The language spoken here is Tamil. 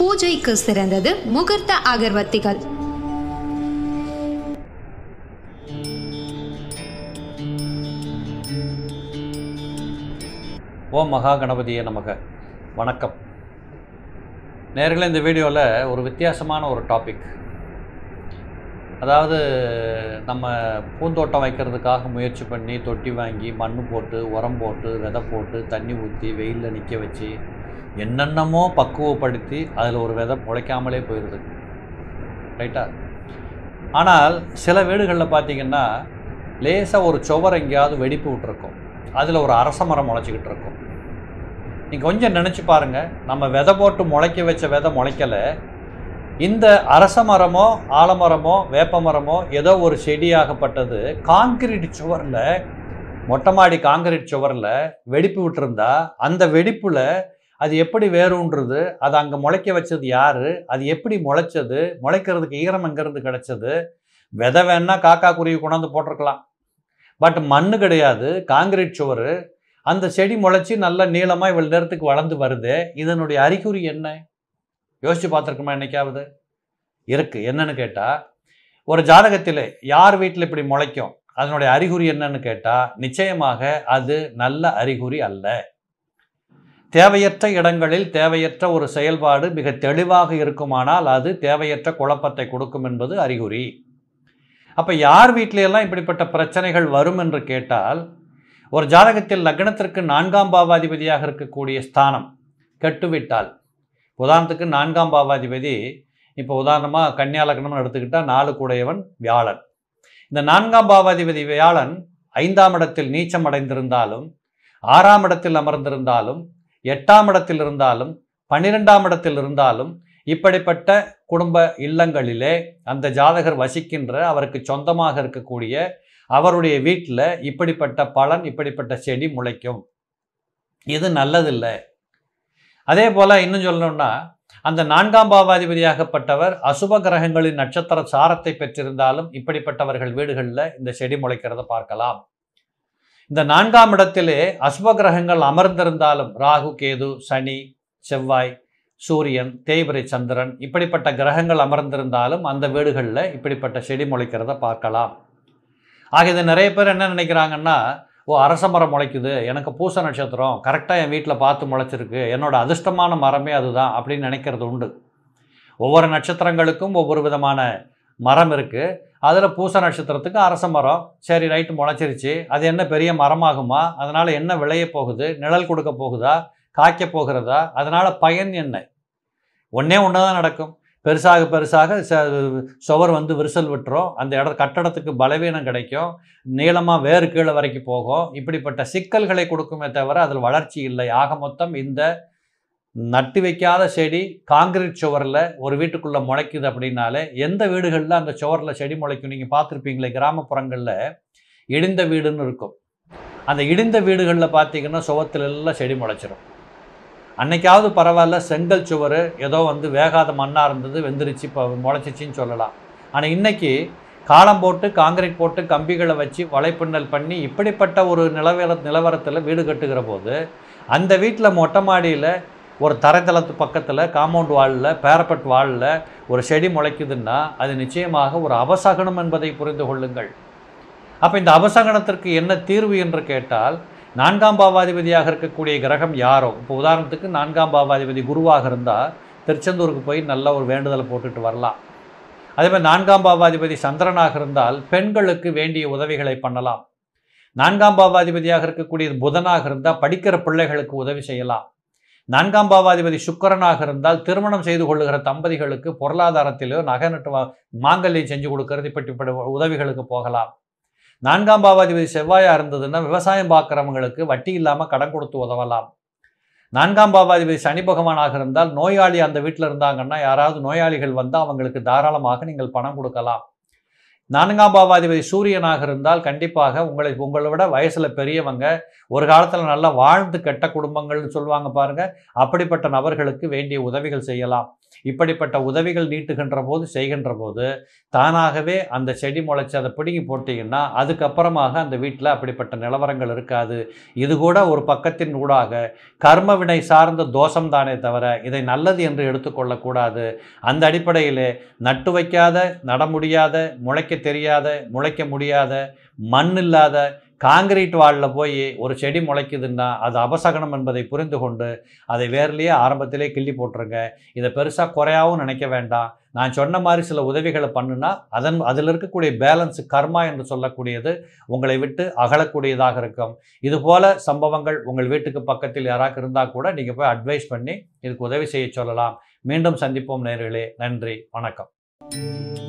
பூஜைக்கு சிறந்தது முகூர்த்த அகர்வத்திகள் ஓம் மகா கணபதியை நமக வணக்கம் நேரில் இந்த வீடியோவில் ஒரு வித்தியாசமான ஒரு டாபிக் அதாவது நம்ம பூந்தோட்டம் வைக்கிறதுக்காக முயற்சி பண்ணி தொட்டி வாங்கி மண் போட்டு உரம் போட்டு விதை போட்டு தண்ணி ஊற்றி வெயிலில் நிற்க வச்சு என்னென்னமோ பக்குவப்படுத்தி அதில் ஒரு விதை உழைக்காமலே போயிடுது ரைட்டா ஆனால் சில வீடுகளில் பார்த்திங்கன்னா லேசாக ஒரு சுவர் எங்கேயாவது வெடிப்பு விட்டுருக்கோம் அதில் ஒரு அரச மரம் முளைச்சிக்கிட்டு இருக்கும் நீங்கள் கொஞ்சம் நினச்சி பாருங்கள் நம்ம விதை போட்டு முளைக்க வச்ச விதை முளைக்கலை இந்த அரச மரமோ ஆலமரமோ வேப்ப மரமோ ஏதோ ஒரு செடியாகப்பட்டது காங்கிரீட் சுவரில் மொட்டை மாடி காங்கிரீட் சுவரில் வெடிப்பு விட்டுருந்தா அந்த வெடிப்பில் அது எப்படி வேறுன்றது அது அங்கே முளைக்க வச்சது யார் அது எப்படி முளைச்சது முளைக்கிறதுக்கு ஈரம் எங்கேருந்து கிடச்சது விதை வேணா காக்கா குருவி கொண்டாந்து போட்டிருக்கலாம் பட் மண் கிடையாது காங்கிரீட் சுவர் அந்த செடி முளைச்சி நல்ல நீளமாக இவ்வளோ நேரத்துக்கு வளர்ந்து வருது இதனுடைய அறிகுறி என்ன யோசித்து பார்த்துருக்குமா என்னைக்காவது இருக்குது என்னன்னு கேட்டால் ஒரு ஜாதகத்தில் யார் வீட்டில் இப்படி முளைக்கும் அதனுடைய அறிகுறி என்னன்னு கேட்டால் நிச்சயமாக அது நல்ல அறிகுறி அல்ல தேவையற்ற இடங்களில் தேவையற்ற ஒரு செயல்பாடு மிக தெளிவாக இருக்குமானால் அது தேவையற்ற குழப்பத்தை கொடுக்கும் என்பது அறிகுறி அப்போ யார் வீட்டிலெல்லாம் இப்படிப்பட்ட பிரச்சனைகள் வரும் என்று கேட்டால் ஒரு ஜாதகத்தில் லக்னத்திற்கு நான்காம் பாவாதிபதியாக இருக்கக்கூடிய ஸ்தானம் கெட்டுவிட்டால் உதாரணத்துக்கு நான்காம் பாவாதிபதி இப்போ உதாரணமாக கன்னியா லக்னம்னு எடுத்துக்கிட்டால் நாலு கூடையவன் வியாழன் இந்த நான்காம் பாவாதிபதி வியாழன் ஐந்தாம் இடத்தில் நீச்சம் அடைந்திருந்தாலும் ஆறாம் இடத்தில் அமர்ந்திருந்தாலும் எட்டாம் இடத்தில் இருந்தாலும் பன்னிரெண்டாம் இடத்தில் இருந்தாலும் இப்படிப்பட்ட குடும்ப இல்லங்களிலே அந்த ஜாதகர் வசிக்கின்ற அவருக்கு சொந்தமாக இருக்கக்கூடிய அவருடைய வீட்டில் இப்படிப்பட்ட பலன் இப்படிப்பட்ட செடி முளைக்கும் இது நல்லதில்லை அதே போல் இன்னும் சொல்லணும்னா அந்த நான்காம் பாவாதிபதியாகப்பட்டவர் அசுப கிரகங்களின் நட்சத்திர சாரத்தை பெற்றிருந்தாலும் இப்படிப்பட்டவர்கள் வீடுகளில் இந்த செடி முளைக்கிறத பார்க்கலாம் இந்த நான்காம் இடத்திலே அஸ்வ கிரகங்கள் அமர்ந்திருந்தாலும் ராகு கேது சனி செவ்வாய் சூரியன் தேய்பிரை சந்திரன் இப்படிப்பட்ட கிரகங்கள் அமர்ந்திருந்தாலும் அந்த வீடுகளில் இப்படிப்பட்ட செடி முளைக்கிறத பார்க்கலாம் ஆக இது நிறைய பேர் என்ன நினைக்கிறாங்கன்னா ஓ அரச மரம் முளைக்குது எனக்கு பூச நட்சத்திரம் கரெக்டாக என் வீட்டில் பார்த்து முளைச்சிருக்கு என்னோடய அதிர்ஷ்டமான மரமே அதுதான் அப்படின்னு நினைக்கிறது உண்டு ஒவ்வொரு நட்சத்திரங்களுக்கும் ஒவ்வொரு விதமான மரம் இருக்குது அதில் பூச நட்சத்திரத்துக்கு அரச மரம் சரி ரைட்டு முளைச்சிருச்சு அது என்ன பெரிய மரமாகுமா அதனால் என்ன விளைய போகுது நிழல் கொடுக்க போகுதா காய்க்க போகிறதா அதனால் பயன் என்ன ஒன்றே ஒன்று தான் நடக்கும் பெருசாக பெருசாக சுவர் வந்து விரிசல் விட்டுரும் அந்த இட கட்டடத்துக்கு பலவீனம் கிடைக்கும் நீளமாக வேறு கீழே வரைக்கும் போகும் இப்படிப்பட்ட சிக்கல்களை கொடுக்குமே தவிர அதில் வளர்ச்சி இல்லை ஆக மொத்தம் இந்த நட்டு வைக்காத செடி காங்கிரீட் சுவரில் ஒரு வீட்டுக்குள்ளே முளைக்குது அப்படின்னாலே எந்த வீடுகளில் அந்த சுவரில் செடி முளைக்கும் நீங்கள் பார்த்துருப்பீங்களே கிராமப்புறங்களில் இடிந்த வீடுன்னு இருக்கும் அந்த இடிந்த வீடுகளில் பார்த்தீங்கன்னா சுவத்துலெல்லாம் செடி முளைச்சிரும் அன்னைக்காவது பரவாயில்ல செங்கல் சுவர் ஏதோ வந்து வேகாத மண்ணாக இருந்தது வெந்துருச்சு இப்போ முளைச்சிச்சின்னு சொல்லலாம் ஆனால் இன்றைக்கி காலம் போட்டு காங்கிரீட் போட்டு கம்பிகளை வச்சு வலைப்பின்னல் பண்ணி இப்படிப்பட்ட ஒரு நிலவர நிலவரத்தில் வீடு கட்டுகிற போது அந்த வீட்டில் மொட்டை மாடியில் ஒரு தரைத்தளத்து பக்கத்தில் காம்பவுண்ட் வாலில் பேரப்பட் வாலில் ஒரு செடி முளைக்குதுன்னா அது நிச்சயமாக ஒரு அபசகனம் என்பதை புரிந்து கொள்ளுங்கள் அப்போ இந்த அபசகனத்திற்கு என்ன தீர்வு என்று கேட்டால் நான்காம் பாவாதிபதியாக இருக்கக்கூடிய கிரகம் யாரோ இப்போ உதாரணத்துக்கு நான்காம் பாவாதிபதி குருவாக இருந்தால் திருச்செந்தூருக்கு போய் நல்ல ஒரு வேண்டுதலை போட்டுட்டு வரலாம் அதே மாதிரி நான்காம் பாவாதிபதி சந்திரனாக இருந்தால் பெண்களுக்கு வேண்டிய உதவிகளை பண்ணலாம் நான்காம் பாவாதிபதியாக இருக்கக்கூடிய புதனாக இருந்தால் படிக்கிற பிள்ளைகளுக்கு உதவி செய்யலாம் நான்காம் பாவாதிபதி சுக்கரனாக இருந்தால் திருமணம் செய்து கொள்ளுகிற தம்பதிகளுக்கு பொருளாதாரத்திலோ நகை நட்டு மாங்கல்யம் செஞ்சு கொடுக்கறது இப்படிப்பட்ட உதவிகளுக்கு போகலாம் நான்காம் பாவாதிபதி செவ்வாயா இருந்ததுன்னா விவசாயம் பார்க்குறவங்களுக்கு வட்டி இல்லாமல் கடன் கொடுத்து உதவலாம் நான்காம் பாவாதிபதி சனி பகவானாக இருந்தால் நோயாளி அந்த வீட்டில் இருந்தாங்கன்னா யாராவது நோயாளிகள் வந்தால் அவங்களுக்கு தாராளமாக நீங்கள் பணம் கொடுக்கலாம் நான்காம் பாவாதிபதி சூரியனாக இருந்தால் கண்டிப்பாக உங்களை உங்களை விட வயசில் பெரியவங்க ஒரு காலத்தில் நல்லா வாழ்ந்து கெட்ட குடும்பங்கள்னு சொல்லுவாங்க பாருங்கள் அப்படிப்பட்ட நபர்களுக்கு வேண்டிய உதவிகள் செய்யலாம் இப்படிப்பட்ட உதவிகள் நீட்டுகின்ற போது செய்கின்ற போது தானாகவே அந்த செடி முளைச்சி அதை பிடுங்கி போட்டிங்கன்னா அதுக்கப்புறமாக அந்த வீட்டில் அப்படிப்பட்ட நிலவரங்கள் இருக்காது இது கூட ஒரு பக்கத்தின் ஊடாக கர்மவினை சார்ந்த தோஷம் தானே தவிர இதை நல்லது என்று எடுத்துக்கொள்ளக்கூடாது அந்த அடிப்படையிலே நட்டு வைக்காத நட முடியாத முளைக்க தெரியாத முளைக்க முடியாத மண் இல்லாத காங்கிரீட் வாலில் போய் ஒரு செடி முளைக்குதுன்னா அது அபசகனம் என்பதை புரிந்து கொண்டு அதை வேர்லேயே ஆரம்பத்திலே கிள்ளி போட்டுருங்க இதை பெருசாக குறையாகவும் நினைக்க வேண்டாம் நான் சொன்ன மாதிரி சில உதவிகளை பண்ணுனா அதன் அதில் இருக்கக்கூடிய பேலன்ஸ் கர்மா என்று சொல்லக்கூடியது உங்களை விட்டு அகலக்கூடியதாக இருக்கும் இது போல சம்பவங்கள் உங்கள் வீட்டுக்கு பக்கத்தில் யாராவது இருந்தால் கூட நீங்கள் போய் அட்வைஸ் பண்ணி இதுக்கு உதவி செய்ய சொல்லலாம் மீண்டும் சந்திப்போம் நேர்களே நன்றி வணக்கம்